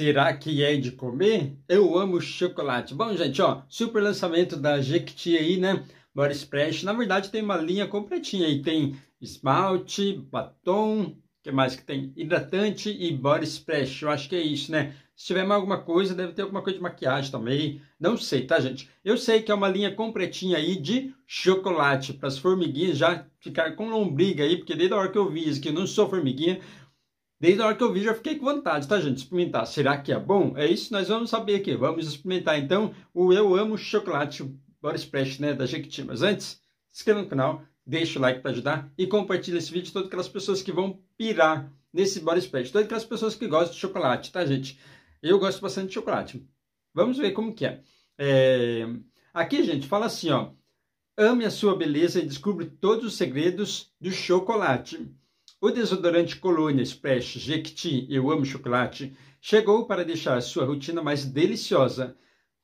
Será que é de comer? Eu amo chocolate. Bom, gente, ó, super lançamento da Jequiti aí, né? Body Splash. Na verdade, tem uma linha completinha aí. Tem esmalte, batom, que mais que tem? Hidratante e body splash. Eu acho que é isso, né? Se tiver mais alguma coisa, deve ter alguma coisa de maquiagem também. Não sei, tá, gente? Eu sei que é uma linha completinha aí de chocolate para as formiguinhas já ficar com lombriga aí, porque desde a hora que eu vi isso que eu não sou formiguinha, Desde a hora que eu vi, já fiquei com vontade, tá, gente? Experimentar. Será que é bom? É isso nós vamos saber aqui. Vamos experimentar, então, o Eu Amo Chocolate Body Splash, né, da Jequiti. Mas antes, se inscreva no canal, deixa o like para ajudar e compartilha esse vídeo com todas aquelas pessoas que vão pirar nesse Body Splash. Todas aquelas pessoas que gostam de chocolate, tá, gente? Eu gosto bastante de chocolate. Vamos ver como que é. é... Aqui, gente, fala assim, ó. Ame a sua beleza e descubra todos os segredos do chocolate. O desodorante Colônia Splash Jequiti Eu Amo Chocolate chegou para deixar sua rotina mais deliciosa,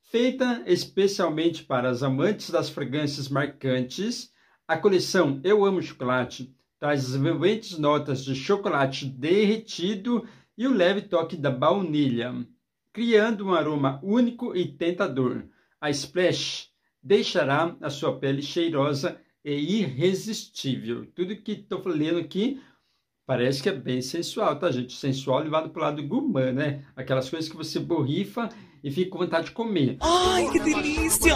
feita especialmente para as amantes das fragrâncias marcantes. A coleção Eu Amo Chocolate traz as notas de chocolate derretido e o leve toque da baunilha, criando um aroma único e tentador. A Splash deixará a sua pele cheirosa e irresistível. Tudo que estou lendo aqui Parece que é bem sensual, tá, gente? Sensual levado pro lado gumã, né? Aquelas coisas que você borrifa e fica com vontade de comer. Ai, que delícia!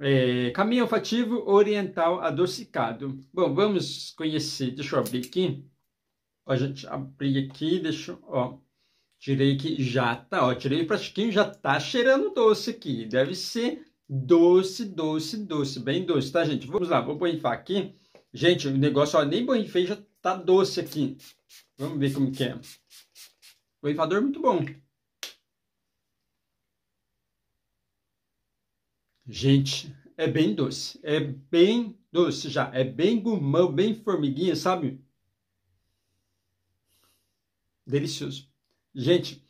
É, caminho olfativo oriental adocicado. Bom, vamos conhecer. Deixa eu abrir aqui. Ó, a gente abri aqui, deixa ó. Tirei que já tá, ó. Tirei o plastiquinho, já tá cheirando doce aqui. Deve ser doce, doce, doce, bem doce, tá, gente? Vamos lá, vou borrifar aqui. Gente, o negócio, ó, nem borrifei, já Tá doce aqui. Vamos ver como que é. O Waivador é muito bom. Gente, é bem doce. É bem doce já. É bem gumão, bem formiguinha, sabe? Delicioso. Gente,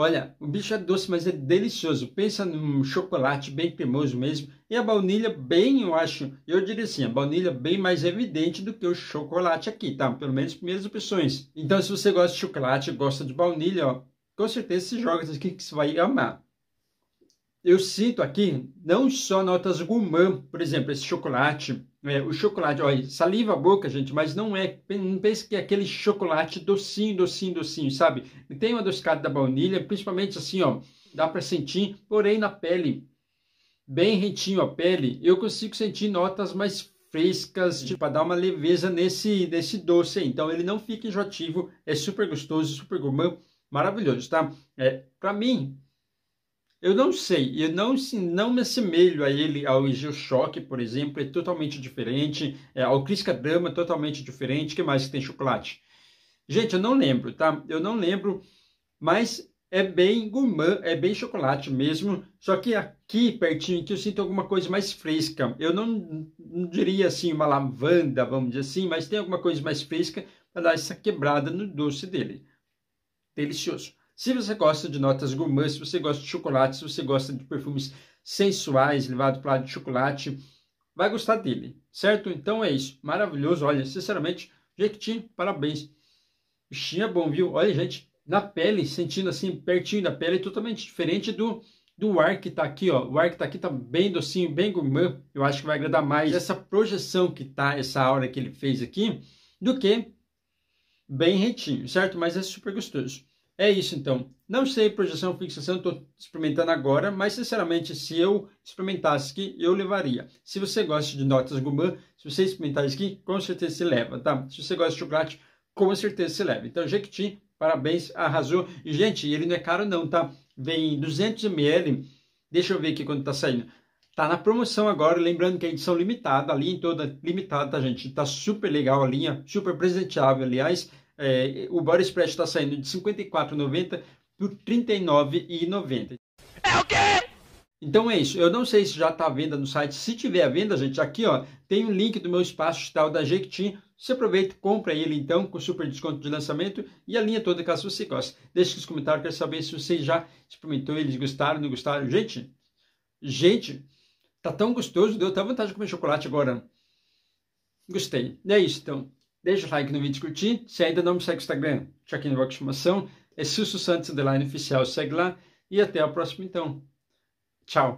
Olha, o bicho é doce, mas é delicioso. Pensa num chocolate bem cremoso mesmo. E a baunilha bem, eu acho, eu diria assim, a baunilha bem mais evidente do que o chocolate aqui, tá? Pelo menos primeiras opções. Então, se você gosta de chocolate, gosta de baunilha, ó, com certeza você joga aqui que você vai amar eu cito aqui não só notas gourmand, por exemplo, esse chocolate, é, o chocolate, olha, saliva a boca, gente, mas não é, não pense que é aquele chocolate docinho, docinho, docinho, sabe? Tem uma adocicado da baunilha, principalmente assim, ó, dá para sentir, porém na pele, bem rentinho a pele, eu consigo sentir notas mais frescas, tipo, para dar uma leveza nesse, nesse doce, então ele não fica enjoativo, é super gostoso, super gourmand, maravilhoso, tá? É, para mim, eu não sei, eu não, não me assemelho a ele, ao Gil Choque, por exemplo, é totalmente diferente, é, ao Cris Cadama, é totalmente diferente, que mais que tem chocolate? Gente, eu não lembro, tá? Eu não lembro, mas é bem gourmand, é bem chocolate mesmo, só que aqui pertinho aqui eu sinto alguma coisa mais fresca. Eu não, não diria assim uma lavanda, vamos dizer assim, mas tem alguma coisa mais fresca para dar essa quebrada no doce dele. Delicioso. Se você gosta de notas gourmet, se você gosta de chocolate, se você gosta de perfumes sensuais, levado para lado de chocolate, vai gostar dele, certo? Então é isso, maravilhoso, olha, sinceramente, Jequiti, parabéns. Bichinho é bom, viu? Olha, gente, na pele, sentindo assim, pertinho da pele, totalmente diferente do do ar que está aqui, ó. O ar que está aqui está bem docinho, bem gourmand. Eu acho que vai agradar mais essa projeção que tá, essa aura que ele fez aqui, do que bem retinho, certo? Mas é super gostoso. É isso então. Não sei projeção fixação, estou experimentando agora, mas sinceramente, se eu experimentasse aqui, eu levaria. Se você gosta de notas guman, se você experimentar isso aqui, com certeza se leva, tá? Se você gosta de chocolate, com certeza se leva. Então, Jequiti, parabéns, arrasou. E, gente, ele não é caro não, tá? Vem 200 ml, deixa eu ver aqui quando tá saindo. Tá na promoção agora, lembrando que é edição limitada, a linha toda limitada, tá, gente? Tá super legal a linha, super presenteável, aliás. É, o body spread está saindo de 54,90 por 39,90. É o quê? Então é isso. Eu não sei se já está à venda no site. Se tiver à venda, gente, aqui ó, tem o um link do meu espaço digital da Jequiti. Você aproveita, e compra ele então com super desconto de lançamento e a linha toda caso você goste. Deixe nos comentários, quero saber se você já experimentou, eles gostaram, não gostaram. Gente, gente, tá tão gostoso, deu até vontade de comer chocolate agora. Gostei. É isso então. Deixa o like no vídeo e curtir. Se ainda não me segue no Instagram, check in box informação. É Silso Santos, underline oficial, segue lá. E até a próxima então. Tchau.